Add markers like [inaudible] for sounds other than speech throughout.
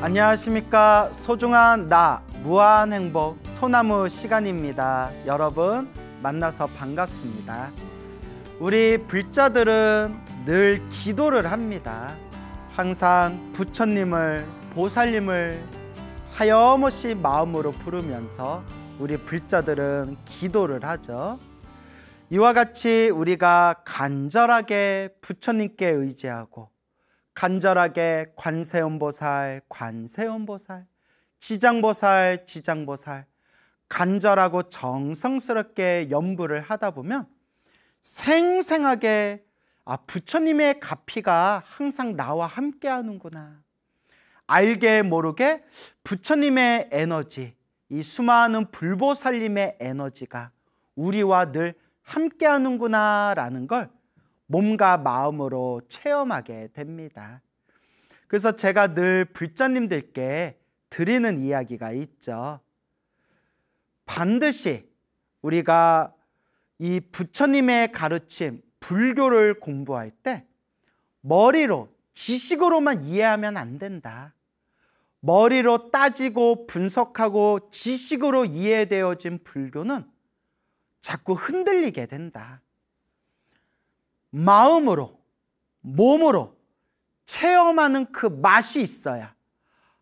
안녕하십니까 소중한 나 무한행복 소나무 시간입니다 여러분 만나서 반갑습니다 우리 불자들은 늘 기도를 합니다 항상 부처님을 보살님을 하염없이 마음으로 부르면서 우리 불자들은 기도를 하죠 이와 같이 우리가 간절하게 부처님께 의지하고 간절하게 관세음보살, 관세음보살, 지장보살, 지장보살, 간절하고 정성스럽게 연부를 하다 보면 생생하게 아, 부처님의 가피가 항상 나와 함께 하는구나. 알게 모르게 부처님의 에너지, 이 수많은 불보살님의 에너지가 우리와 늘 함께 하는구나 라는 걸 몸과 마음으로 체험하게 됩니다. 그래서 제가 늘 불자님들께 드리는 이야기가 있죠. 반드시 우리가 이 부처님의 가르침, 불교를 공부할 때 머리로, 지식으로만 이해하면 안 된다. 머리로 따지고 분석하고 지식으로 이해되어진 불교는 자꾸 흔들리게 된다. 마음으로, 몸으로 체험하는 그 맛이 있어야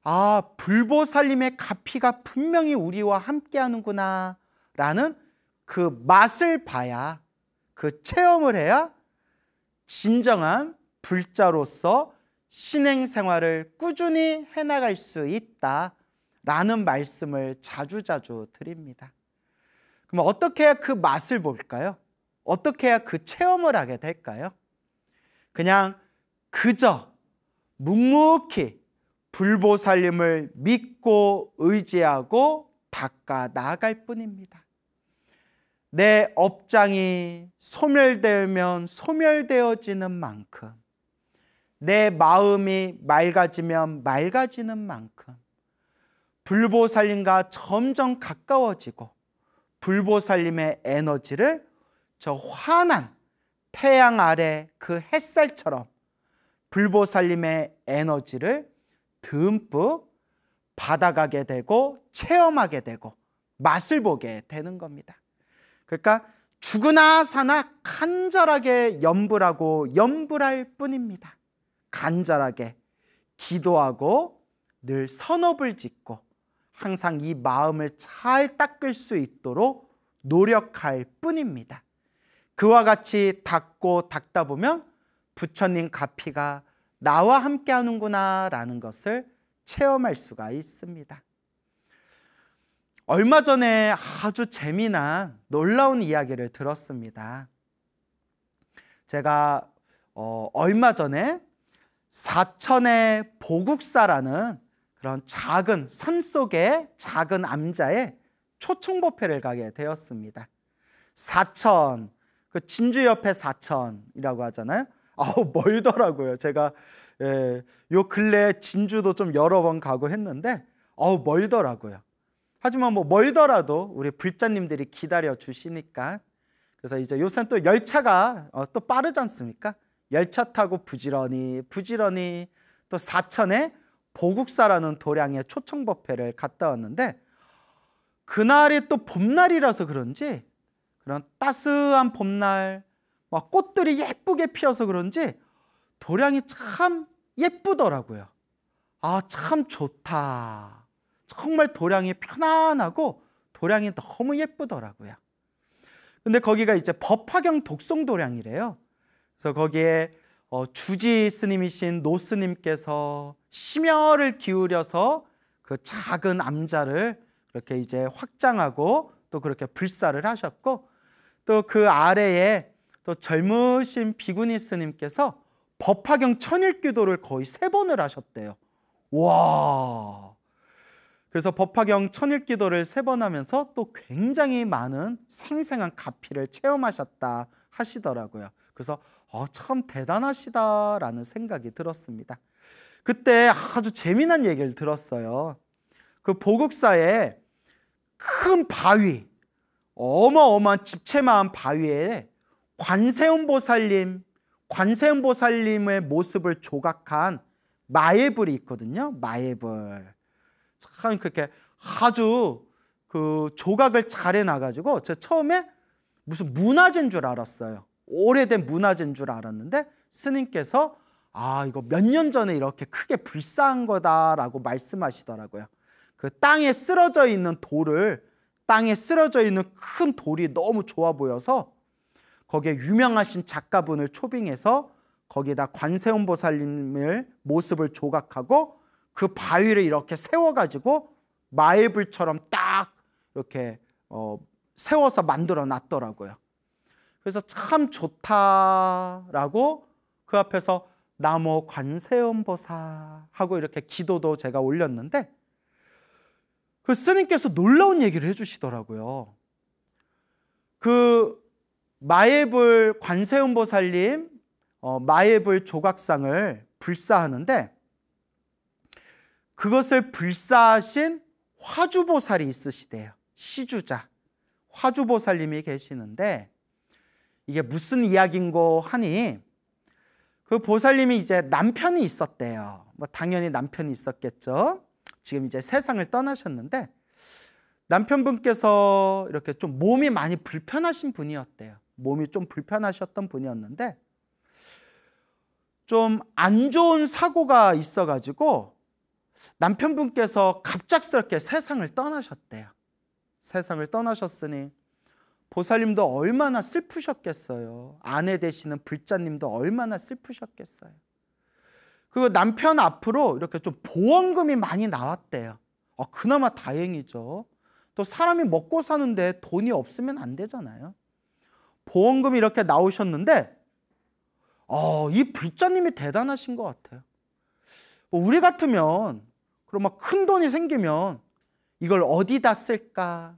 아, 불보살님의 가피가 분명히 우리와 함께 하는구나 라는 그 맛을 봐야 그 체험을 해야 진정한 불자로서 신행 생활을 꾸준히 해나갈 수 있다 라는 말씀을 자주자주 드립니다. 그럼 어떻게 그 맛을 볼까요? 어떻게 해야 그 체험을 하게 될까요? 그냥 그저 묵묵히 불보살님을 믿고 의지하고 닦아 나아갈 뿐입니다. 내 업장이 소멸되면 소멸되어지는 만큼 내 마음이 맑아지면 맑아지는 만큼 불보살님과 점점 가까워지고 불보살님의 에너지를 저 환한 태양 아래 그 햇살처럼 불보살님의 에너지를 듬뿍 받아가게 되고 체험하게 되고 맛을 보게 되는 겁니다. 그러니까 죽으나 사나 간절하게 염불하고 염불할 뿐입니다. 간절하게 기도하고 늘 선업을 짓고 항상 이 마음을 잘 닦을 수 있도록 노력할 뿐입니다. 그와 같이 닦고 닦다 보면 부처님 가피가 나와 함께 하는구나라는 것을 체험할 수가 있습니다. 얼마 전에 아주 재미난 놀라운 이야기를 들었습니다. 제가 어, 얼마 전에 사천의 보국사라는 그런 작은 산 속의 작은 암자에 초청법회를 가게 되었습니다. 사천 그 진주 옆에 사천이라고 하잖아요. 아우 멀더라고요. 제가 예, 요 근래 진주도 좀 여러 번 가고 했는데 아우 멀더라고요. 하지만 뭐 멀더라도 우리 불자님들이 기다려 주시니까 그래서 이제 요새는 또 열차가 어, 또 빠르지 않습니까? 열차 타고 부지런히 부지런히 또 사천에 보국사라는 도량의 초청법회를 갔다 왔는데 그날이 또 봄날이라서 그런지 그런 따스한 봄날 막 꽃들이 예쁘게 피어서 그런지 도량이 참 예쁘더라고요. 아, 참 좋다. 정말 도량이 편안하고 도량이 너무 예쁘더라고요. 근데 거기가 이제 법화경 독송도량이래요. 그래서 거기에 어, 주지 스님이신 노 스님께서 심혈을 기울여서 그 작은 암자를 그렇게 이제 확장하고 또 그렇게 불사를 하셨고 또그 아래에 또 젊으신 비구니 스님께서 법화경 천일기도를 거의 세 번을 하셨대요. 와. 그래서 법화경 천일기도를 세 번 하면서 또 굉장히 많은 생생한 가피를 체험하셨다 하시더라고요. 그래서 어, 참 대단하시다라는 생각이 들었습니다. 그때 아주 재미난 얘기를 들었어요. 그 보국사에 큰 바위, 어마어마한 집채만 바위에 관세음보살님, 관세음보살님의 모습을 조각한 마예불이 있거든요. 마예불. 참 그렇게 아주 그 조각을 잘 해놔가지고 제가 처음에 무슨 문화재인 줄 알았어요. 오래된 문화재인 줄 알았는데 스님께서 아 이거 몇 년 전에 이렇게 크게 불쌍한 거다라고 말씀하시더라고요. 그 땅에 쓰러져 있는 돌을 땅에 쓰러져 있는 큰 돌이 너무 좋아 보여서 거기에 유명하신 작가분을 초빙해서 거기에다 관세음 보살님의 모습을 조각하고 그 바위를 이렇게 세워가지고 마이불처럼 딱 이렇게 어, 세워서 만들어 놨더라고요. 그래서 참 좋다라고 그 앞에서 나무 관세음보살 하고 이렇게 기도도 제가 올렸는데 그 스님께서 놀라운 얘기를 해주시더라고요. 그 마예불 관세음보살님 어, 마예불 조각상을 불사하는데 그것을 불사하신 화주보살이 있으시대요. 시주자 화주보살님이 계시는데 이게 무슨 이야기인고 하니 그 보살님이 이제 남편이 있었대요. 뭐 당연히 남편이 있었겠죠. 지금 이제 세상을 떠나셨는데 남편분께서 이렇게 좀 몸이 많이 불편하신 분이었대요. 몸이 좀 불편하셨던 분이었는데 좀 안 좋은 사고가 있어가지고 남편분께서 갑작스럽게 세상을 떠나셨대요. 세상을 떠나셨으니 보살님도 얼마나 슬프셨겠어요. 아내 되시는 불자님도 얼마나 슬프셨겠어요. 그리고 남편 앞으로 이렇게 좀 보험금이 많이 나왔대요. 아, 그나마 다행이죠. 또 사람이 먹고 사는데 돈이 없으면 안 되잖아요. 보험금이 이렇게 나오셨는데, 어, 이 불자님이 대단하신 것 같아요. 뭐 우리 같으면, 그럼 막 큰 돈이 생기면 이걸 어디다 쓸까?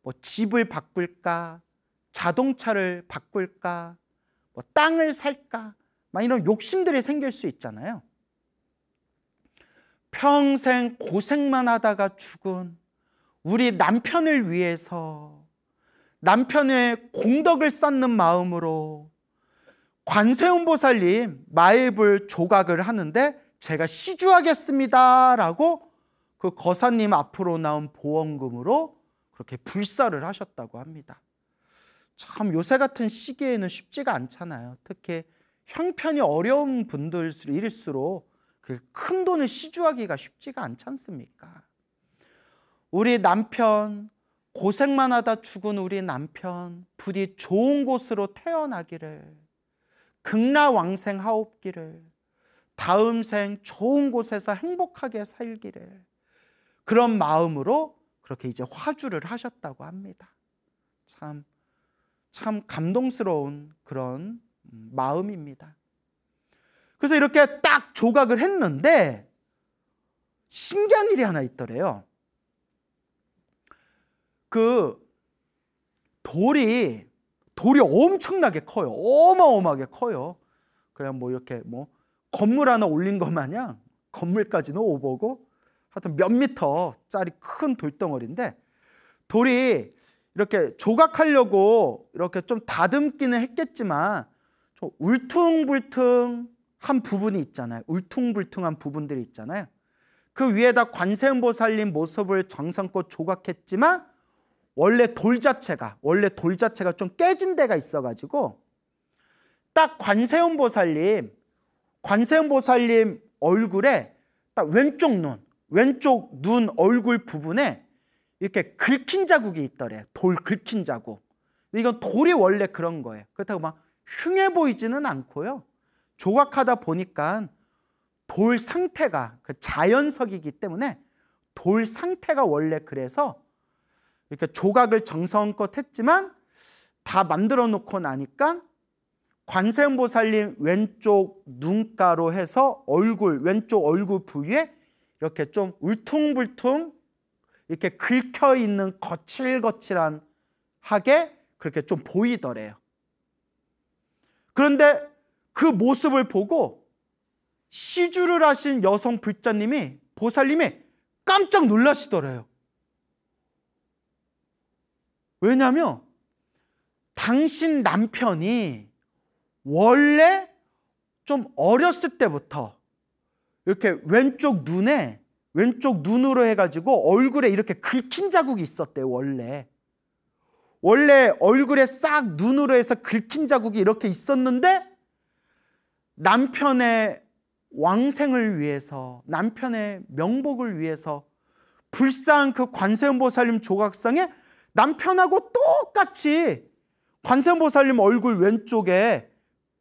뭐 집을 바꿀까? 자동차를 바꿀까? 뭐 땅을 살까? 막 이런 욕심들이 생길 수 있잖아요. 평생 고생만 하다가 죽은 우리 남편을 위해서 남편의 공덕을 쌓는 마음으로 관세음보살님 마입을 조각을 하는데 제가 시주하겠습니다라고 그 거사님 앞으로 나온 보험금으로 그렇게 불사를 하셨다고 합니다. 참 요새 같은 시기에는 쉽지가 않잖아요. 특히 형편이 어려운 분들일수록 그 큰 돈을 시주하기가 쉽지가 않지 않습니까? 우리 남편 고생만 하다 죽은 우리 남편 부디 좋은 곳으로 태어나기를 극락왕생하옵기를 다음 생 좋은 곳에서 행복하게 살기를 그런 마음으로 그렇게 이제 화주를 하셨다고 합니다. 참, 참 감동스러운 그런 마음입니다. 그래서 이렇게 딱 조각을 했는데 신기한 일이 하나 있더래요. 그 돌이 돌이 엄청나게 커요. 어마어마하게 커요. 그냥 뭐 이렇게 뭐 건물 하나 올린 것 마냥 건물까지는 오버고 하여튼 몇 미터짜리 큰 돌덩어리인데 돌이 이렇게 조각하려고 이렇게 좀 다듬기는 했겠지만 좀 울퉁불퉁한 부분이 있잖아요. 울퉁불퉁한 부분들이 있잖아요. 그 위에다 관세음보살님 모습을 정성껏 조각했지만 원래 돌 자체가 원래 돌 자체가 좀 깨진 데가 있어가지고 딱 관세음보살님 관세음보살님 얼굴에 딱 왼쪽 눈 왼쪽 눈 얼굴 부분에 이렇게 긁힌 자국이 있더래 돌 긁힌 자국 이건 돌이 원래 그런 거예요 그렇다고 막 흉해 보이지는 않고요. 조각하다 보니까 돌 상태가 그 자연석이기 때문에 돌 상태가 원래 그래서 이렇게 조각을 정성껏 했지만 다 만들어 놓고 나니까 관세음보살님 왼쪽 눈가로 해서 얼굴 왼쪽 얼굴 부위에 이렇게 좀 울퉁불퉁 이렇게 긁혀 있는 거칠거칠한 하게 그렇게 좀 보이더래요. 그런데 그 모습을 보고 시주를 하신 여성 불자님이 보살님이 깜짝 놀라시더래요. 왜냐하면 당신 남편이 원래 좀 어렸을 때부터 이렇게 왼쪽 눈에 왼쪽 눈으로 해가지고 얼굴에 이렇게 긁힌 자국이 있었대요 원래 원래 얼굴에 싹 눈으로 해서 긁힌 자국이 이렇게 있었는데 남편의 왕생을 위해서 남편의 명복을 위해서 불쌍한 그 관세음보살님 조각상에 남편하고 똑같이 관세음보살님 얼굴 왼쪽에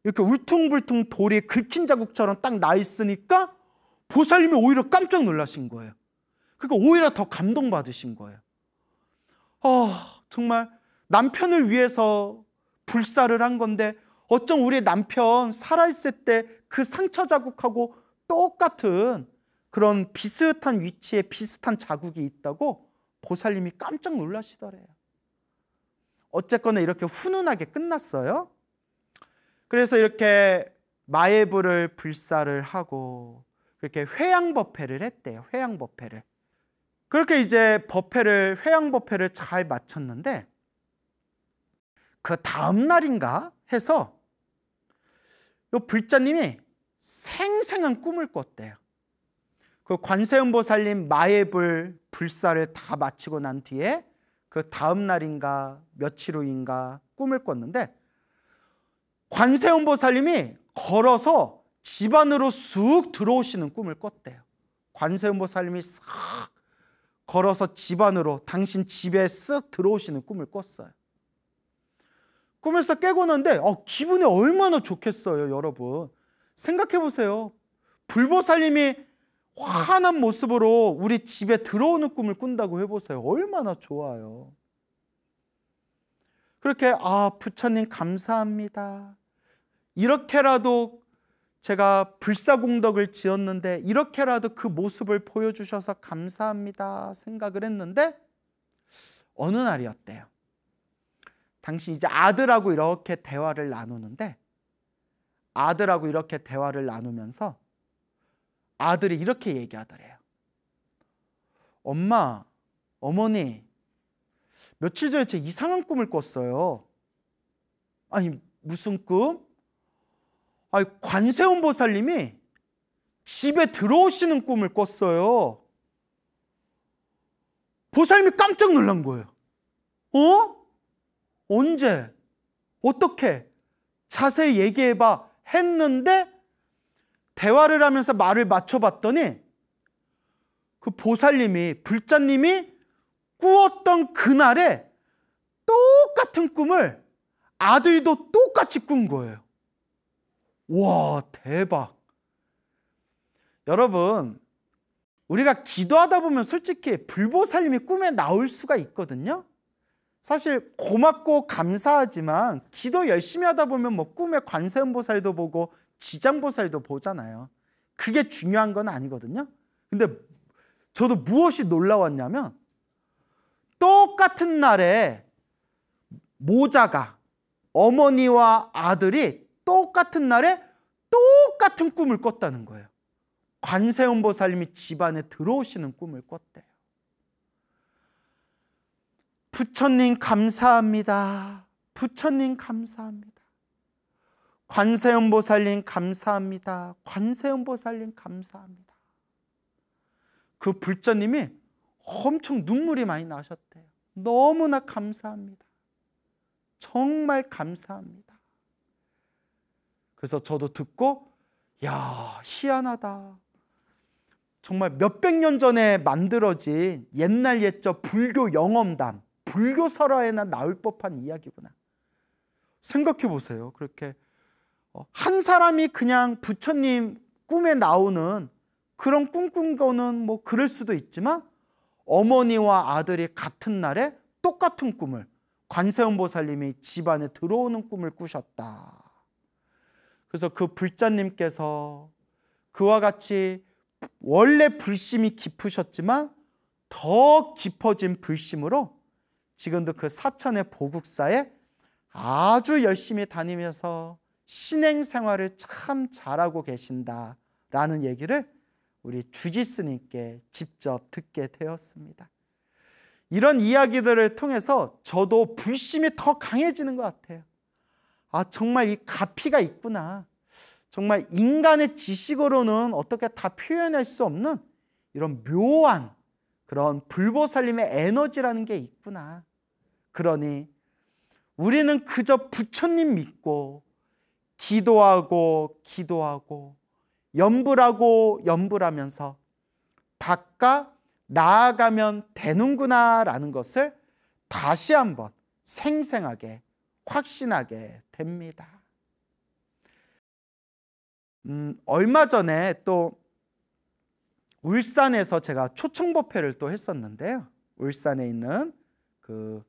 이렇게 울퉁불퉁 돌이 긁힌 자국처럼 딱 나 있으니까 보살님이 오히려 깜짝 놀라신 거예요. 그러니까 오히려 더 감동받으신 거예요. 아, 어, 정말 남편을 위해서 불사를 한 건데 어쩜 우리 남편 살아있을 때 그 상처 자국하고 똑같은 그런 비슷한 위치에 비슷한 자국이 있다고 보살님이 깜짝 놀라시더래요. 어쨌거나 이렇게 훈훈하게 끝났어요. 그래서 이렇게 마예불을 불사를 하고 그렇게 회양 법회를 했대요. 회양 법회를. 그렇게 이제 법회를 회양 법회를 잘 마쳤는데 그 다음 날인가 해서 요 불자님이 생생한 꿈을 꿨대요. 그 관세음보살님 마예불 불사를 다 마치고 난 뒤에 그 다음 날인가 며칠 후인가 꿈을 꿨는데 관세음보살님이 걸어서 집 안으로 쑥 들어오시는 꿈을 꿨대요. 관세음보살님이 싹 걸어서 집 안으로 당신 집에 쓱 들어오시는 꿈을 꿨어요. 꿈에서 깨고는데 나 어, 기분이 얼마나 좋겠어요, 여러분. 생각해 보세요. 불보살님이 환한 모습으로 우리 집에 들어오는 꿈을 꾼다고 해보세요. 얼마나 좋아요. 그렇게 아 부처님 감사합니다. 이렇게라도 제가 불사공덕을 지었는데 이렇게라도 그 모습을 보여주셔서 감사합니다 생각을 했는데 어느 날이었대요. 당시 이제 아들하고 이렇게 대화를 나누는데 아들하고 이렇게 대화를 나누면서 아들이 이렇게 얘기하더래요. 엄마, 어머니, 며칠 전에 제 이상한 꿈을 꿨어요. 아니, 무슨 꿈? 아니, 관세음 보살님이 집에 들어오시는 꿈을 꿨어요. 보살님이 깜짝 놀란 거예요. 어? 언제, 어떻게 자세히 얘기해봐 했는데 대화를 하면서 말을 맞춰봤더니 그 보살님이, 불자님이 꾸었던 그날에 똑같은 꿈을 아들도 똑같이 꾼 거예요. 와, 대박. 여러분, 우리가 기도하다 보면 솔직히 불보살님이 꿈에 나올 수가 있거든요. 사실 고맙고 감사하지만 기도 열심히 하다 보면 뭐 꿈에 관세음보살도 보고 지장보살도 보잖아요. 그게 중요한 건 아니거든요. 근데 저도 무엇이 놀라웠냐면 똑같은 날에 모자가 어머니와 아들이 똑같은 날에 똑같은 꿈을 꿨다는 거예요. 관세음보살님이 집안에 들어오시는 꿈을 꿨대. 부처님 감사합니다. 부처님 감사합니다. 관세음보살님 감사합니다. 관세음보살님 감사합니다. 그 불자님이 엄청 눈물이 많이 나셨대요. 너무나 감사합니다. 정말 감사합니다. 그래서 저도 듣고 야 희한하다. 정말 몇백 년 전에 만들어진 옛날 옛적 불교 영험담 불교설화에나 나올 법한 이야기구나. 생각해 보세요. 그렇게 어, 한 사람이 그냥 부처님 꿈에 나오는 그런 꿈꾼 거는 뭐 그럴 수도 있지만 어머니와 아들이 같은 날에 똑같은 꿈을 관세음보살님이 집안에 들어오는 꿈을 꾸셨다. 그래서 그 불자님께서 그와 같이 원래 불심이 깊으셨지만 더 깊어진 불심으로 지금도 그 사천의 보국사에 아주 열심히 다니면서 신행 생활을 참 잘하고 계신다라는 얘기를 우리 주지스님께 직접 듣게 되었습니다. 이런 이야기들을 통해서 저도 불심이 더 강해지는 것 같아요. 아, 정말 이 가피가 있구나. 정말 인간의 지식으로는 어떻게 다 표현할 수 없는 이런 묘한 그런 불보살님의 에너지라는 게 있구나. 그러니 우리는 그저 부처님 믿고 기도하고 기도하고 염불하고 염불하면서 닦아 나아가면 되는구나라는 것을 다시 한번 생생하게 확신하게 됩니다. 음, 얼마 전에 또 울산에서 제가 초청법회를 또 했었는데요. 울산에 있는 그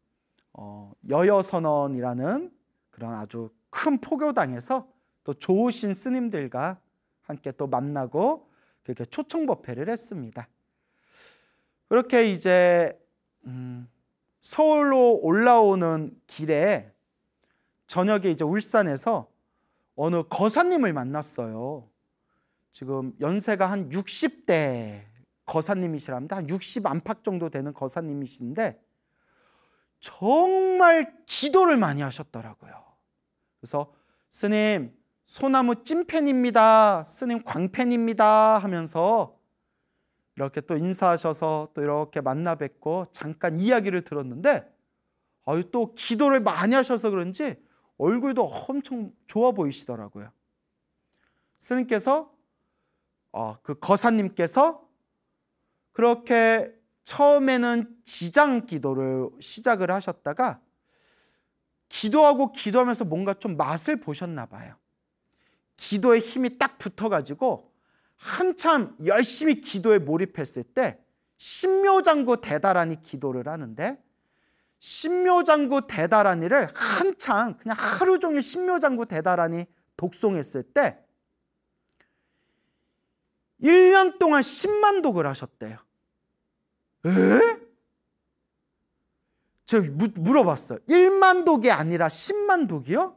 어, 여여 선언이라는 그런 아주 큰 포교당에서 또 좋으신 스님들과 함께 또 만나고 그렇게 초청법회를 했습니다. 그렇게 이제 음, 서울로 올라오는 길에 저녁에 이제 울산에서 어느 거사님을 만났어요. 지금 연세가 한 60대 거사님이시랍니다. 한 60 안팎 정도 되는 거사님이신데 정말 기도를 많이 하셨더라고요. 그래서 스님 소나무 찐팬입니다. 스님 광팬입니다. 하면서 이렇게 또 인사하셔서 또 이렇게 만나 뵙고 잠깐 이야기를 들었는데 아유 또 기도를 많이 하셔서 그런지 얼굴도 엄청 좋아 보이시더라고요. 스님께서 어, 그 거사님께서 그렇게 처음에는 지장 기도를 시작을 하셨다가 기도하고 기도하면서 뭔가 좀 맛을 보셨나 봐요. 기도의 힘이 딱 붙어가지고 한참 열심히 기도에 몰입했을 때 신묘장구 대다란이 기도를 하는데 신묘장구 대다란이를 한참 그냥 하루 종일 신묘장구 대다란이 독송했을 때 1년 동안 10만 독을 하셨대요. 에? 제가 물어봤어요. 1만 독이 아니라 10만 독이요?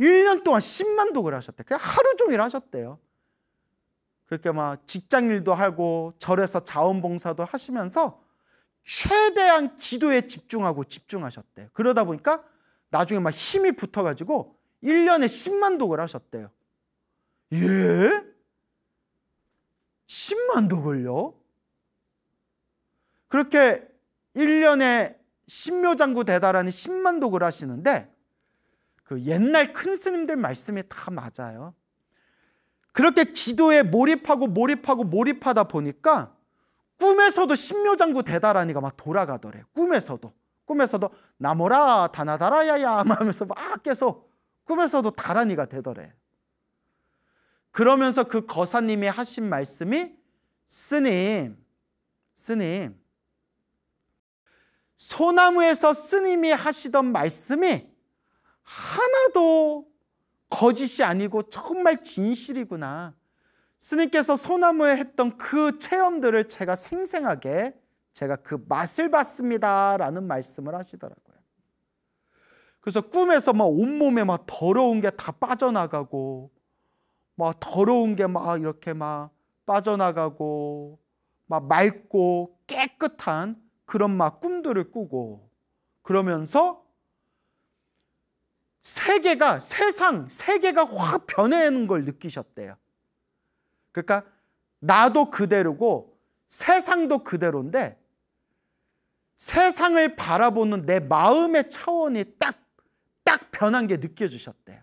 1년 동안 10만 독을 하셨대. 그냥 하루 종일 하셨대요. 그렇게 막 직장 일도 하고 절에서 자원봉사도 하시면서 최대한 기도에 집중하고 집중하셨대요. 그러다 보니까 나중에 막 힘이 붙어가지고 1년에 10만 독을 하셨대요. 예? 10만 독을요? 그렇게 1년에 신묘장구 대달하는 10만 독을 하시는데 그 옛날 큰 스님들 말씀이 다 맞아요. 그렇게 기도에 몰입하고 몰입하고 몰입하다 보니까 꿈에서도 신묘장구 대달하니가 막 돌아가더래. 꿈에서도. 꿈에서도 나모라 다나다라야야 하면서 막 계속 꿈에서도 다라니가 되더래. 그러면서 그 거사님이 하신 말씀이 스님, 스님, 소나무에서 스님이 하시던 말씀이 하나도 거짓이 아니고 정말 진실이구나. 스님께서 소나무에 했던 그 체험들을 제가 생생하게 제가 그 맛을 봤습니다. 라는 말씀을 하시더라고요. 그래서 꿈에서 막 온몸에 막 더러운 게 다 빠져나가고, 막 더러운 게 막 이렇게 막 빠져나가고, 막 맑고 깨끗한 그런 막 꿈들을 꾸고 그러면서 세계가 세상 세계가 확 변해는 걸 느끼셨대요. 그러니까 나도 그대로고 세상도 그대로인데 세상을 바라보는 내 마음의 차원이 딱 딱 변한 게 느껴지셨대요.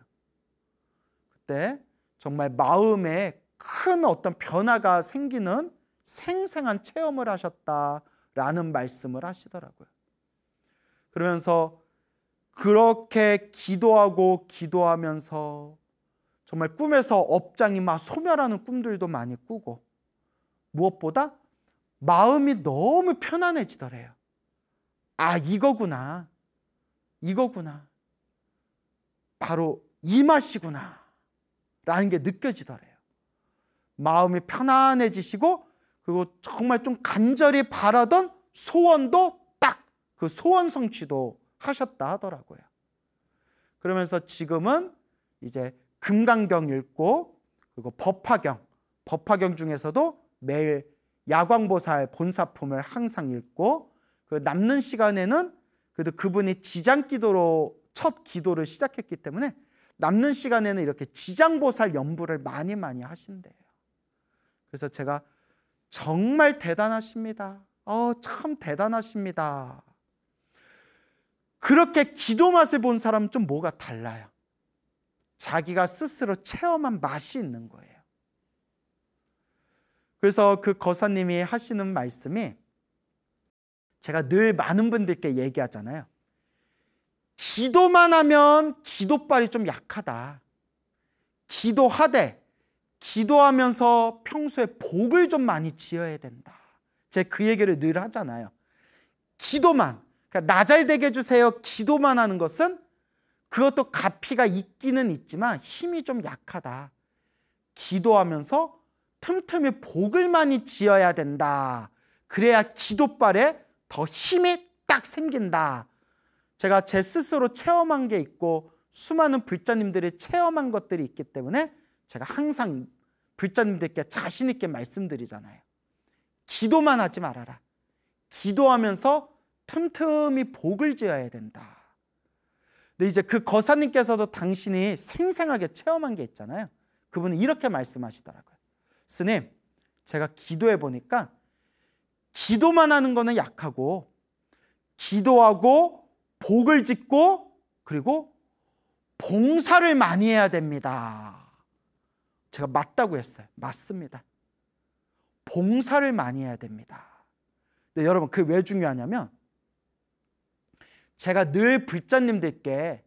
그때 정말 마음에 큰 어떤 변화가 생기는 생생한 체험을 하셨다. 라는 말씀을 하시더라고요. 그러면서 그렇게 기도하고 기도하면서 정말 꿈에서 업장이 막 소멸하는 꿈들도 많이 꾸고 무엇보다 마음이 너무 편안해지더래요. 아, 이거구나. 이거구나. 바로 이 맛이구나. 라는 게 느껴지더래요. 마음이 편안해지시고 그리고 정말 좀 간절히 바라던 소원도 딱 그 소원 성취도 하셨다 하더라고요. 그러면서 지금은 이제 금강경 읽고 그리고 법화경, 법화경 중에서도 매일 야광보살 본사품을 항상 읽고 그 남는 시간에는 그래도 그분이 지장기도로 첫 기도를 시작했기 때문에 남는 시간에는 이렇게 지장보살 연부를 많이 많이 하신대요. 그래서 제가 정말 대단하십니다. 어, 참 대단하십니다. 그렇게 기도 맛을 본 사람은 좀 뭐가 달라요. 자기가 스스로 체험한 맛이 있는 거예요. 그래서 그 거사님이 하시는 말씀이 제가 늘 많은 분들께 얘기하잖아요. 기도만 하면 기도발이 좀 약하다. 기도하되 기도하면서 평소에 복을 좀 많이 지어야 된다. 제 그 얘기를 늘 하잖아요. 기도만 그러니까 나잘 되게 해주세요. 기도만 하는 것은 그것도 가피가 있기는 있지만 힘이 좀 약하다. 기도하면서 틈틈이 복을 많이 지어야 된다. 그래야 기도발에 더 힘이 딱 생긴다. 제가 제 스스로 체험한 게 있고 수많은 불자님들이 체험한 것들이 있기 때문에 제가 항상 불자님들께 자신 있게 말씀드리잖아요. 기도만 하지 말아라. 기도하면서 틈틈이 복을 지어야 된다. 근데 이제 그 거사님께서도 당신이 생생하게 체험한 게 있잖아요. 그분은 이렇게 말씀하시더라고요. 스님, 제가 기도해 보니까 기도만 하는 거는 약하고 기도하고 복을 짓고 그리고 봉사를 많이 해야 됩니다. 제가 맞다고 했어요. 맞습니다. 봉사를 많이 해야 됩니다. 근데 여러분 그게왜 중요하냐면 제가 늘 불자님들께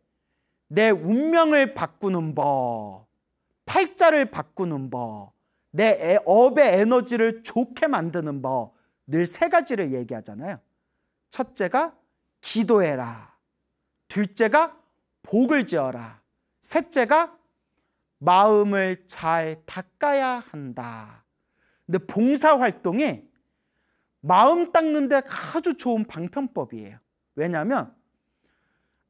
내 운명을 바꾸는 법, 팔자를 바꾸는 법, 내 업의 에너지를 좋게 만드는 법 늘 세 가지를 얘기하잖아요. 첫째가 기도해라. 둘째가 복을 지어라. 셋째가 마음을 잘 닦아야 한다. 근데 봉사 활동이 마음 닦는데 아주 좋은 방편법이에요. 왜냐하면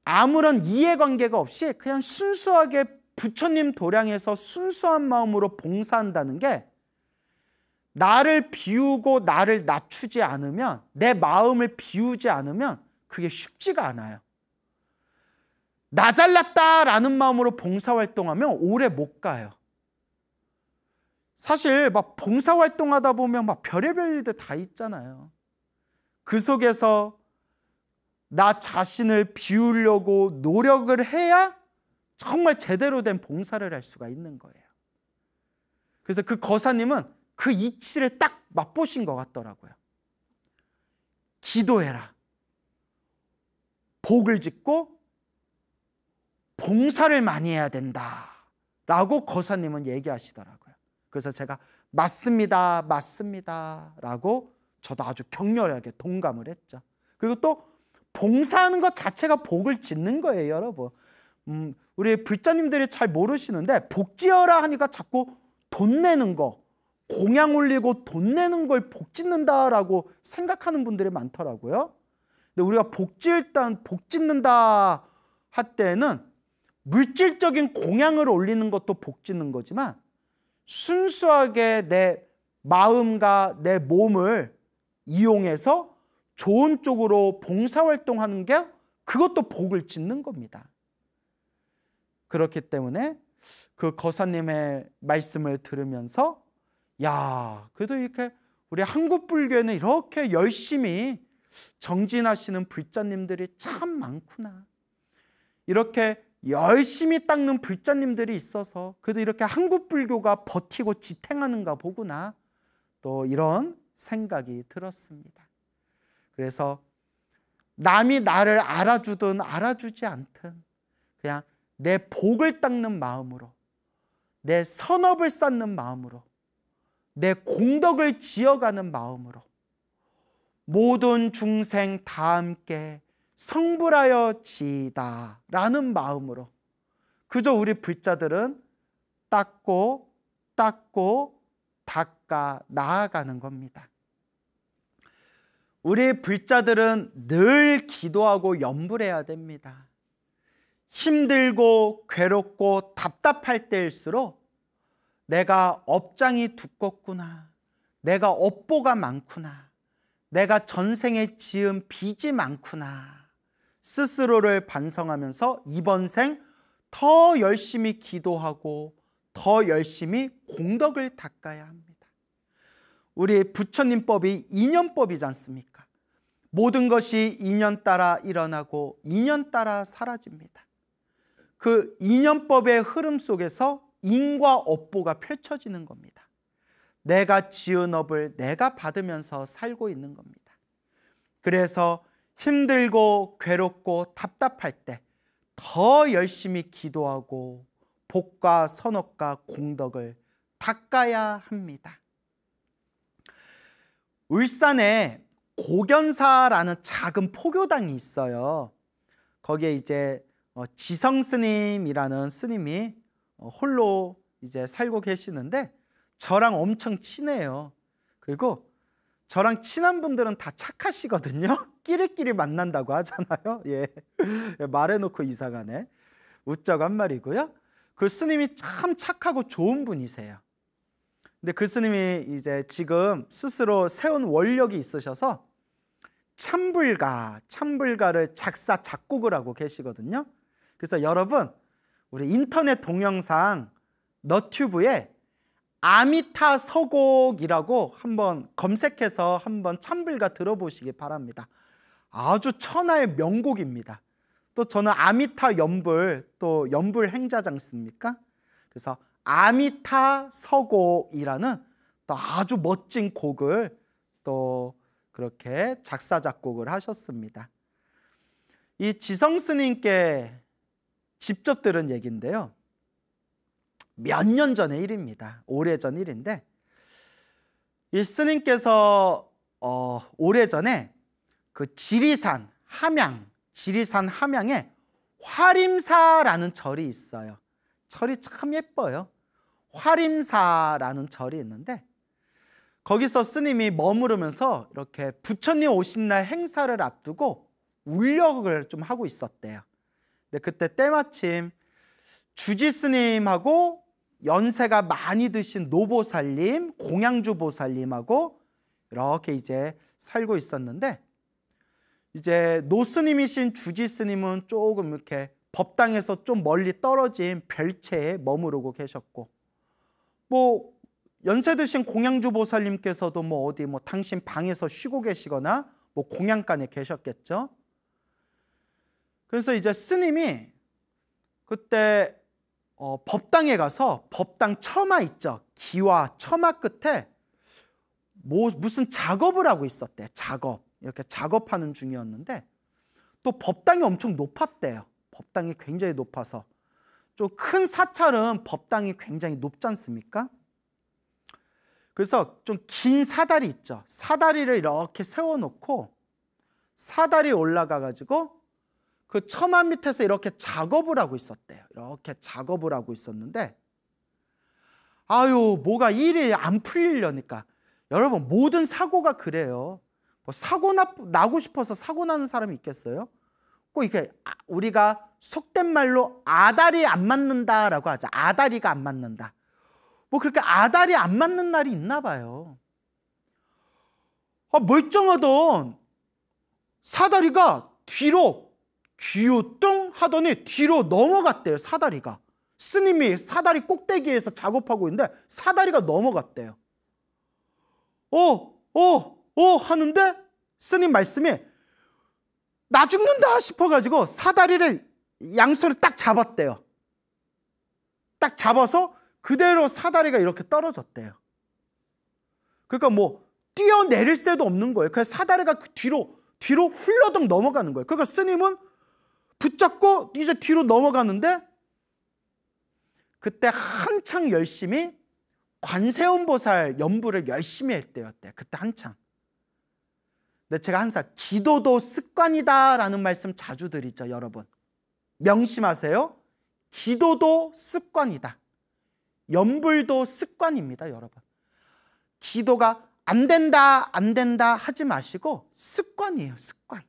아무런 이해관계가 없이 그냥 순수하게 부처님 도량에서 순수한 마음으로 봉사한다는 게 나를 비우고 나를 낮추지 않으면 내 마음을 비우지 않으면 그게 쉽지가 않아요. 나 잘났다라는 마음으로 봉사활동하면 오래 못 가요. 사실 막 봉사활동하다 보면 막 별의별 일들 다 있잖아요. 그 속에서 나 자신을 비우려고 노력을 해야 정말 제대로 된 봉사를 할 수가 있는 거예요. 그래서 그 거사님은 그 이치를 딱 맛보신 것 같더라고요. 기도해라. 복을 짓고 봉사를 많이 해야 된다. 라고 거사님은 얘기하시더라고요. 그래서 제가 맞습니다, 맞습니다. 라고 저도 아주 격렬하게 동감을 했죠. 그리고 또 봉사하는 것 자체가 복을 짓는 거예요, 여러분. 음, 우리 불자님들이 잘 모르시는데 복지어라 하니까 자꾸 돈 내는 거, 공양 올리고 돈 내는 걸 복짓는다라고 생각하는 분들이 많더라고요. 근데 우리가 복짓단 복짓는다 할 때는 물질적인 공양을 올리는 것도 복짓는 거지만 순수하게 내 마음과 내 몸을 이용해서 좋은 쪽으로 봉사활동하는 게 그것도 복을 짓는 겁니다. 그렇기 때문에 그 거사님의 말씀을 들으면서 야 그래도 이렇게 우리 한국 불교에는 이렇게 열심히 정진하시는 불자님들이 참 많구나 이렇게 열심히 닦는 불자님들이 있어서 그래도 이렇게 한국 불교가 버티고 지탱하는가 보구나. 또 이런 생각이 들었습니다. 그래서 남이 나를 알아주든 알아주지 않든 그냥 내 복을 닦는 마음으로 내 선업을 쌓는 마음으로 내 공덕을 지어가는 마음으로 모든 중생 다 함께 성불하여지다 라는 마음으로 그저 우리 불자들은 닦고 닦고 닦아 나아가는 겁니다. 우리 불자들은 늘 기도하고 염불해야 됩니다. 힘들고 괴롭고 답답할 때일수록 내가 업장이 두껍구나. 내가 업보가 많구나. 내가 전생에 지은 빚이 많구나. 스스로를 반성하면서 이번 생 더 열심히 기도하고 더 열심히 공덕을 닦아야 합니다. 우리 부처님법이 인연법이지 않습니까? 모든 것이 인연 따라 일어나고 인연 따라 사라집니다. 그 인연법의 흐름 속에서 인과 업보가 펼쳐지는 겁니다. 내가 지은 업을 내가 받으면서 살고 있는 겁니다. 그래서 힘들고 괴롭고 답답할 때 더 열심히 기도하고 복과 선옥과 공덕을 닦아야 합니다. 울산에 고견사라는 작은 포교당이 있어요. 거기에 이제 어, 지성 스님이라는 스님이 어, 홀로 이제 살고 계시는데 저랑 엄청 친해요. 그리고 저랑 친한 분들은 다 착하시거든요. 끼리끼리 만난다고 하잖아요. [laughs] 예. 예. 말해놓고 이상하네. 웃자고 한 말이고요. 그 스님이 참 착하고 좋은 분이세요. 근데 그 스님이 이제 지금 스스로 세운 원력이 있으셔서 참불가, 참불가를 작사, 작곡을 하고 계시거든요. 그래서 여러분, 우리 인터넷 동영상 너튜브에 아미타 서곡이라고 한번 검색해서 한번 참불가 들어보시기 바랍니다. 아주 천하의 명곡입니다. 또 저는 아미타 연불, 또 연불 행자장씁니까 그래서 아미타 서곡이라는 또 아주 멋진 곡을 또 그렇게 작사 작곡을 하셨습니다. 이 지성 스님께 직접 들은 얘기인데요. 몇 년 전의 일입니다. 오래전 일인데 이 스님께서 어, 오래전에 그 지리산 함양 지리산 함양에 화림사라는 절이 있어요. 절이 참 예뻐요. 화림사라는 절이 있는데 거기서 스님이 머무르면서 이렇게 부처님 오신 날 행사를 앞두고 울력을 좀 하고 있었대요. 근데 그때 때마침 주지 스님하고 연세가 많이 드신 노보살님, 공양주 보살님하고 이렇게 이제 살고 있었는데 이제 노스님이신 주지스님은 조금 이렇게 법당에서 좀 멀리 떨어진 별채에 머무르고 계셨고 뭐 연세 드신 공양주 보살님께서도 뭐 어디 뭐 당신 방에서 쉬고 계시거나 뭐 공양간에 계셨겠죠. 그래서 이제 스님이 그때 어, 법당에 가서 법당 처마 있죠. 기와 처마 끝에 뭐 무슨 작업을 하고 있었대. 작업. 이렇게 작업하는 중이었는데 또 법당이 엄청 높았대요. 법당이 굉장히 높아서 좀 큰 사찰은 법당이 굉장히 높지 않습니까? 그래서 좀 긴 사다리 있죠. 사다리를 이렇게 세워놓고 사다리 올라가가지고 그 처만 밑에서 이렇게 작업을 하고 있었대요. 이렇게 작업을 하고 있었는데 아유 뭐가 일이 안 풀리려니까 여러분 모든 사고가 그래요. 뭐 사고 나, 나고 싶어서 사고 나는 사람이 있겠어요? 꼭이게 아, 우리가 속된 말로 아다리 안 맞는다라고 하죠. 아다리가 안 맞는다. 뭐 그렇게 아다리 안 맞는 날이 있나 봐요. 아, 멀쩡하던 사다리가 뒤로 귀요뚱 하더니 뒤로 넘어갔대요. 사다리가. 스님이 사다리 꼭대기에서 작업하고 있는데 사다리가 넘어갔대요. 어, 어, 오 하는데 스님 말씀이 나 죽는다 싶어가지고 사다리를 양손을 딱 잡았대요. 딱 잡아서 그대로 사다리가 이렇게 떨어졌대요. 그러니까 뭐 뛰어내릴 새도 없는 거예요. 그냥 사다리가 그 뒤로 뒤로 훌러덩 넘어가는 거예요. 그러니까 스님은 붙잡고 이제 뒤로 넘어가는데 그때 한창 열심히 관세음보살 연부를 열심히 했대요. 그때 한창. 근데 제가 항상 기도도 습관이다라는 말씀 자주 드리죠, 여러분. 명심하세요. 기도도 습관이다. 염불도 습관입니다, 여러분. 기도가 안 된다, 안 된다 하지 마시고 습관이에요, 습관.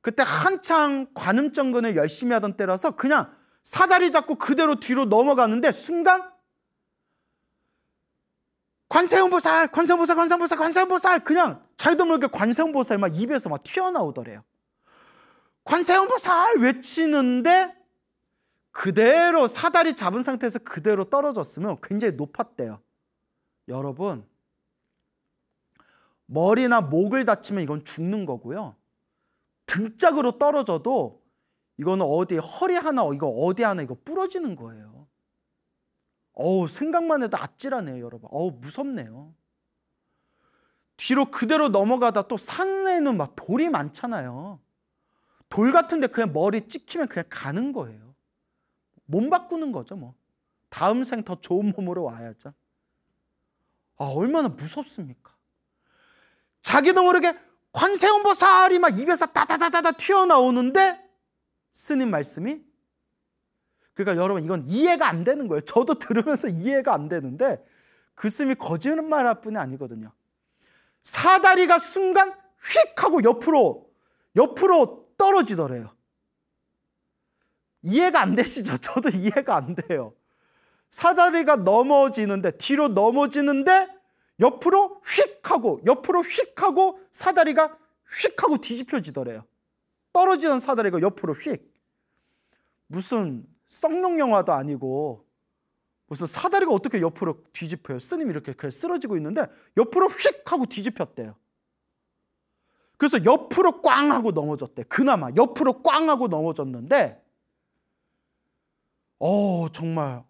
그때 한창 관음정근을 열심히 하던 때라서 그냥 사다리 잡고 그대로 뒤로 넘어가는데 순간 관세음보살, 관세음보살, 관세음보살, 관세음보살 그냥 자기도 모르게 관세음보살 막 입에서 막 튀어나오더래요. 관세음보살 외치는데 그대로 사다리 잡은 상태에서 그대로 떨어졌으면 굉장히 높았대요. 여러분 머리나 목을 다치면 이건 죽는 거고요. 등짝으로 떨어져도 이거는 어디 허리 하나 이거 어디 하나 이거 부러지는 거예요. 어우 생각만 해도 아찔하네요 여러분 어우 무섭네요 뒤로 그대로 넘어가다 또 산에는 막 돌이 많잖아요 돌 같은데 그냥 머리 찍히면 그냥 가는 거예요 몸 바꾸는 거죠 뭐 다음 생 더 좋은 몸으로 와야죠 아 얼마나 무섭습니까 자기도 모르게 관세음보살이 막 입에서 따다다다다 튀어나오는데 스님 말씀이 그러니까 여러분 이건 이해가 안 되는 거예요. 저도 [laughs] 들으면서 이해가 안 되는데 그 씀이 거짓말할 뿐이 아니거든요. 사다리가 순간 휙 하고 옆으로 옆으로 떨어지더래요. 이해가 안 되시죠? [laughs] 저도 이해가 안 돼요. 사다리가 넘어지는데 뒤로 넘어지는데 옆으로 휙 하고 옆으로 휙 하고 사다리가 휙 하고 뒤집혀지더래요. 떨어지는 사다리가 옆으로 휙. 무슨 성룡 영화도 아니고 무슨 사다리가 어떻게 옆으로 뒤집혀요? 스님이 이렇게 그냥 쓰러지고 있는데 옆으로 휙 하고 뒤집혔대요. 그래서 옆으로 꽝 하고 넘어졌대. 그나마 옆으로 꽝 하고 넘어졌는데 어 정말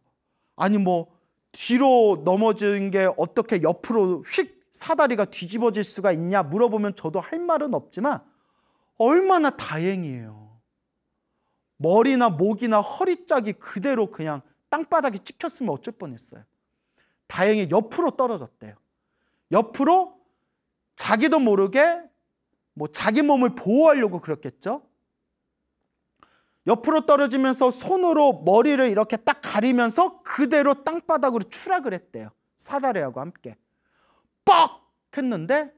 아니 뭐 뒤로 넘어진 게 어떻게 옆으로 휙 사다리가 뒤집어질 수가 있냐 물어보면 저도 할 말은 없지만 얼마나 다행이에요. 머리나 목이나 허리짝이 그대로 그냥 땅바닥에 찍혔으면 어쩔 뻔했어요. 다행히 옆으로 떨어졌대요. 옆으로 자기도 모르게 뭐 자기 몸을 보호하려고 그렇겠죠. 옆으로 떨어지면서 손으로 머리를 이렇게 딱 가리면서 그대로 땅바닥으로 추락을 했대요. 사다리하고 함께. 뻑! 했는데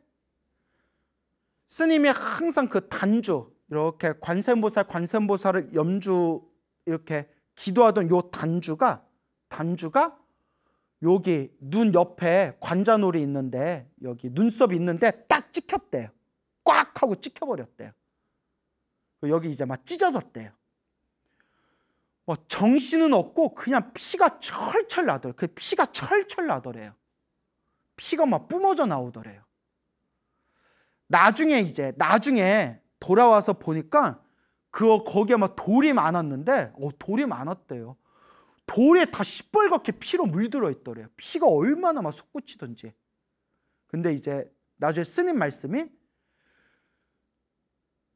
스님이 항상 그 단조, 이렇게 관세음보살 관세음보살을 염주 이렇게 기도하던 요 단주가 단주가 여기 눈 옆에 관자놀이 있는데 여기 눈썹이 있는데 딱 찍혔대요. 꽉 하고 찍혀버렸대요. 여기 이제 막 찢어졌대요. 뭐 정신은 없고 그냥 피가 철철 나더래. 그 피가 철철 나더래요. 피가 막 뿜어져 나오더래요. 나중에 이제 나중에 돌아와서 보니까 그 거기에 막 돌이 많았는데 어, 돌이 많았대요. 돌에 다 시뻘겋게 피로 물들어 있더래요. 피가 얼마나 막 솟구치던지. 근데 이제 나중에 스님 말씀이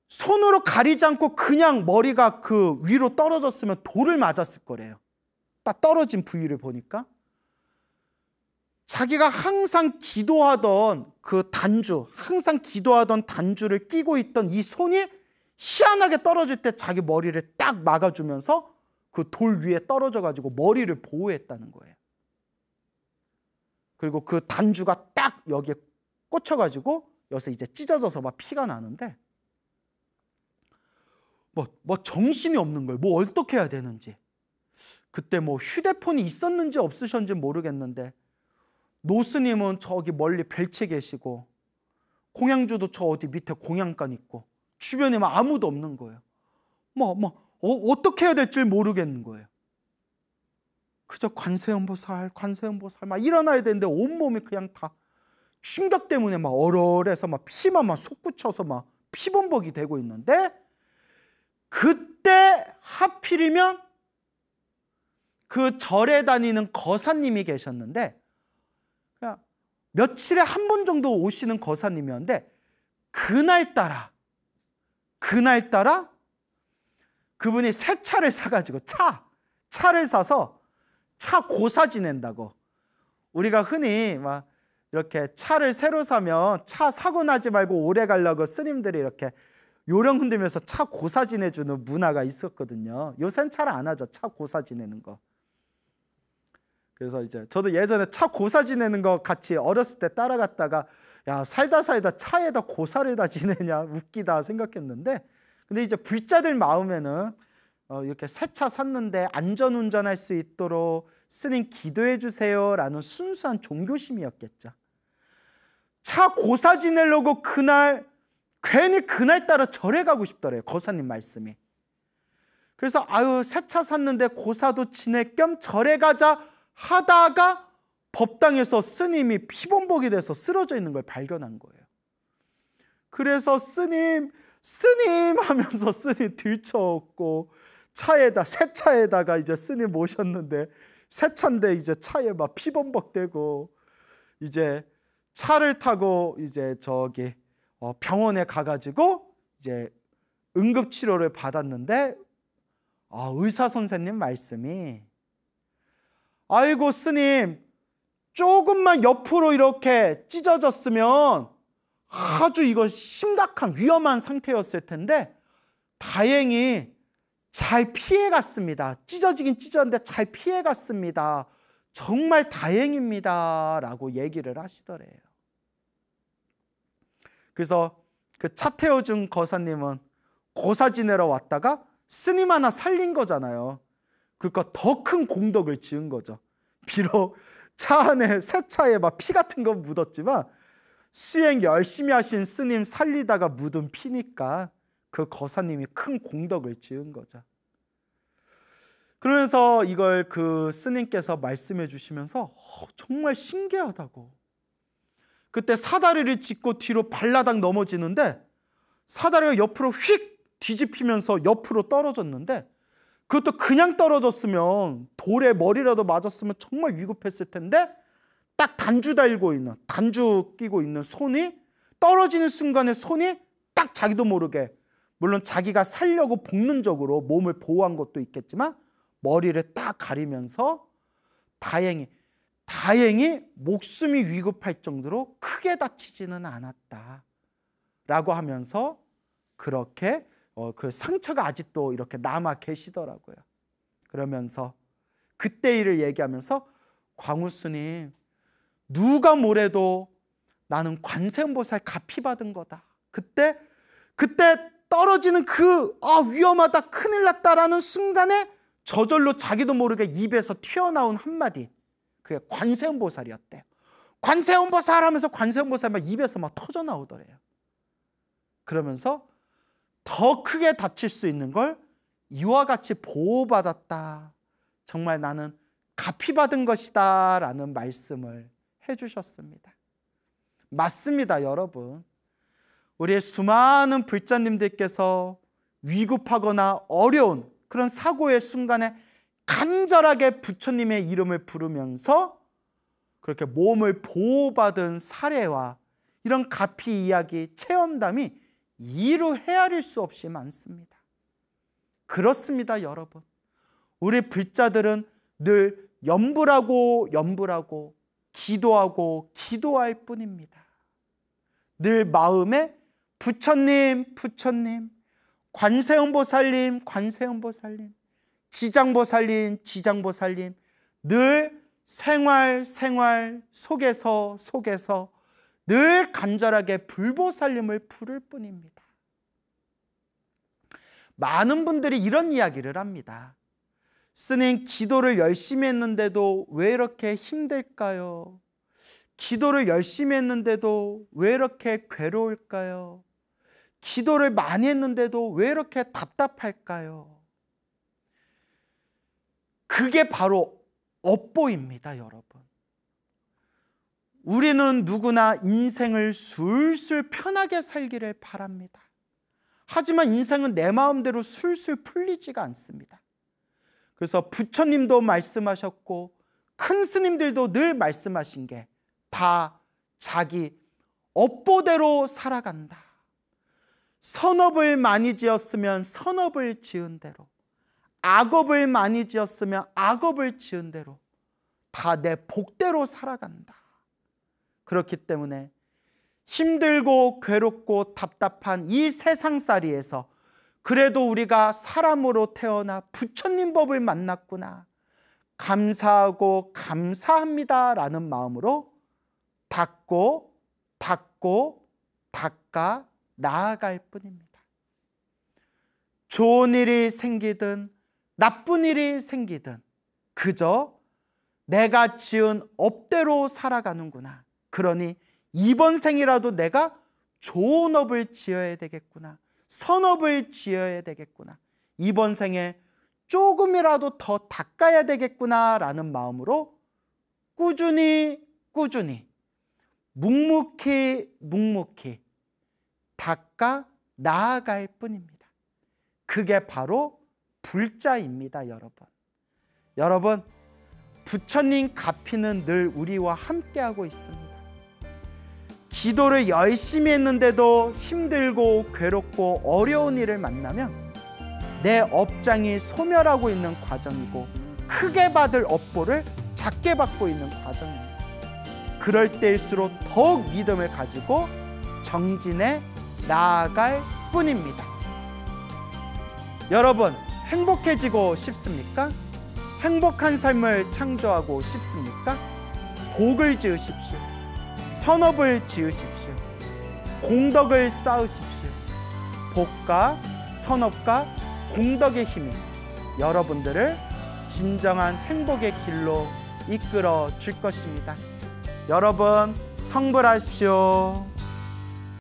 손으로 가리지 않고 그냥 머리가 그 위로 떨어졌으면 돌을 맞았을 거래요. 딱 떨어진 부위를 보니까. 자기가 항상 기도하던 그 단주, 항상 기도하던 단주를 끼고 있던 이 손이 희한하게 떨어질 때 자기 머리를 딱 막아주면서 그 돌 위에 떨어져 가지고 머리를 보호했다는 거예요. 그리고 그 단주가 딱 여기에 꽂혀 가지고 여기서 이제 찢어져서 막 피가 나는데 뭐, 뭐 정신이 없는 거예요. 뭐 어떻게 해야 되는지. 그때 뭐 휴대폰이 있었는지 없으셨는지 모르겠는데 노스님은 저기 멀리 벨치 계시고 공양주도 저 어디 밑에 공양간 있고 주변에 막 아무도 없는 거예요. 뭐, 뭐, 어, 떻게 해야 될지 모르겠는 거예요. 그저 관세음보살, 관세음보살 막 일어나야 되는데 온몸이 그냥 다 충격 때문에 막 얼얼해서 막 피만 막 솟구쳐서 막 피범벅이 되고 있는데 그때 하필이면 그 절에 다니는 거사님이 계셨는데 며칠에 한 번 정도 오시는 거사님이었는데 그날따라 그날따라 그분이 새 차를 사가지고 차 차를 사서 차 고사 지낸다고 우리가 흔히 막 이렇게 차를 새로 사면 차 사고 나지 말고 오래 가려고 스님들이 이렇게 요령 흔들면서 차 고사 지내주는 문화가 있었거든요. 요새는 잘안 하죠. 차 고사 지내는 거. 그래서 이제 저도 예전에 차 고사 지내는 거 같이 어렸을 때 따라갔다가 야 살다 살다 차에다 고사를 다 지내냐 웃기다 생각했는데 근데 이제 불자들 마음에는 어, 이렇게 새 차 샀는데 안전 운전할 수 있도록 스님 기도해 주세요라는 순수한 종교심이었겠죠. 차 고사 지내려고 그날 괜히 그날 따라 절에 가고 싶더래요. 거사님 말씀이. 그래서 아유 새 차 샀는데 고사도 지내 겸 절에 가자 하다가 법당에서 스님이 피범벅이 돼서 쓰러져 있는 걸 발견한 거예요. 그래서 스님, 스님 하면서 [laughs] 스님 들쳐왔고 차에다, 새 차에다가 이제 스님 모셨는데 새 차인데 이제 차에 막 피범벅대고 이제 차를 타고 이제 저기 어, 병원에 가가지고 이제 응급치료를 받았는데 아, 의사 선생님 말씀이 아이고 스님 조금만 옆으로 이렇게 찢어졌으면 아주 이거 심각한 위험한 상태였을 텐데 다행히 잘 피해갔습니다. 찢어지긴 찢었는데 잘 피해갔습니다. 정말 다행입니다. 라고 얘기를 하시더래요. 그래서 그차 태워준 거사님은 고사 지내러 왔다가 스님 하나 살린 거잖아요. 그러니까 더 큰 공덕을 지은 거죠. 비록 차 안에 새 차에 막 피 같은 건 묻었지만 수행 열심히 하신 스님 살리다가 묻은 피니까 그 거사님이 큰 공덕을 지은 거죠. 그러면서 이걸 그 스님께서 말씀해 주시면서 어, 정말 신기하다고. 그때 사다리를 짚고 뒤로 발라당 넘어지는데 사다리가 옆으로 휙 뒤집히면서 옆으로 떨어졌는데 그것도 그냥 떨어졌으면 돌에 머리라도 맞았으면 정말 위급했을 텐데 딱 단주 달고 있는 단주 끼고 있는 손이 떨어지는 순간에 손이 딱 자기도 모르게 물론 자기가 살려고 본능적으로 몸을 보호한 것도 있겠지만 머리를 딱 가리면서 다행히 다행히 목숨이 위급할 정도로 크게 다치지는 않았다. 라고 하면서 그렇게 어, 그 상처가 아직도 이렇게 남아 계시더라고요. 그러면서 그때 일을 얘기하면서 광우스님 누가 뭐래도 나는 관세음보살 가피받은 거다. 그때 그때 떨어지는 그 아, 위험하다 큰일 났다라는 순간에 저절로 자기도 모르게 입에서 튀어나온 한마디 그게 관세음보살이었대요. 관세음보살 하면서 관세음보살 막 입에서 막 터져 나오더래요. 그러면서 더 크게 다칠 수 있는 걸 이와 같이 보호받았다. 정말 나는 가피 받은 것이다. 라는 말씀을 해주셨습니다. 맞습니다, 여러분. 우리의 수많은 불자님들께서 위급하거나 어려운 그런 사고의 순간에 간절하게 부처님의 이름을 부르면서 그렇게 몸을 보호받은 사례와 이런 가피 이야기, 체험담이 이루 헤아릴 수 없이 많습니다. 그렇습니다, 여러분. 우리 불자들은 늘 염불하고 염불하고 기도하고 기도할 뿐입니다. 늘 마음에 부처님, 부처님, 관세음보살님, 관세음보살님, 지장보살님, 지장보살님, 늘 생활, 생활 속에서, 속에서 늘 간절하게 불보살림을 부를 뿐입니다. 많은 분들이 이런 이야기를 합니다. 스님 기도를 열심히 했는데도 왜 이렇게 힘들까요? 기도를 열심히 했는데도 왜 이렇게 괴로울까요? 기도를 많이 했는데도 왜 이렇게 답답할까요? 그게 바로 업보입니다, 여러분. 우리는 누구나 인생을 술술 편하게 살기를 바랍니다. 하지만 인생은 내 마음대로 술술 풀리지가 않습니다. 그래서 부처님도 말씀하셨고 큰 스님들도 늘 말씀하신 게 다 자기 업보대로 살아간다. 선업을 많이 지었으면 선업을 지은 대로 악업을 많이 지었으면 악업을 지은 대로 다 내 복대로 살아간다. 그렇기 때문에 힘들고 괴롭고 답답한 이 세상살이에서 그래도 우리가 사람으로 태어나 부처님 법을 만났구나. 감사하고 감사합니다. 라는 마음으로 닦고, 닦고, 닦아 나아갈 뿐입니다. 좋은 일이 생기든 나쁜 일이 생기든 그저 내가 지은 업대로 살아가는구나. 그러니 이번 생이라도 내가 좋은 업을 지어야 되겠구나. 선업을 지어야 되겠구나. 이번 생에 조금이라도 더 닦아야 되겠구나라는 마음으로 꾸준히 꾸준히 묵묵히 묵묵히 닦아 나아갈 뿐입니다. 그게 바로 불자입니다, 여러분. 여러분, 부처님 가피는 늘 우리와 함께하고 있습니다. 기도를 열심히 했는데도 힘들고 괴롭고 어려운 일을 만나면 내 업장이 소멸하고 있는 과정이고 크게 받을 업보를 작게 받고 있는 과정입니다. 그럴 때일수록 더욱 믿음을 가지고 정진해 나아갈 뿐입니다. 여러분, 행복해지고 싶습니까? 행복한 삶을 창조하고 싶습니까? 복을 지으십시오. 선업을 지으십시오. 공덕을 쌓으십시오. 복과 선업과 공덕의 힘이 여러분들을 진정한 행복의 길로 이끌어 줄 것입니다. 여러분, 성불하십시오.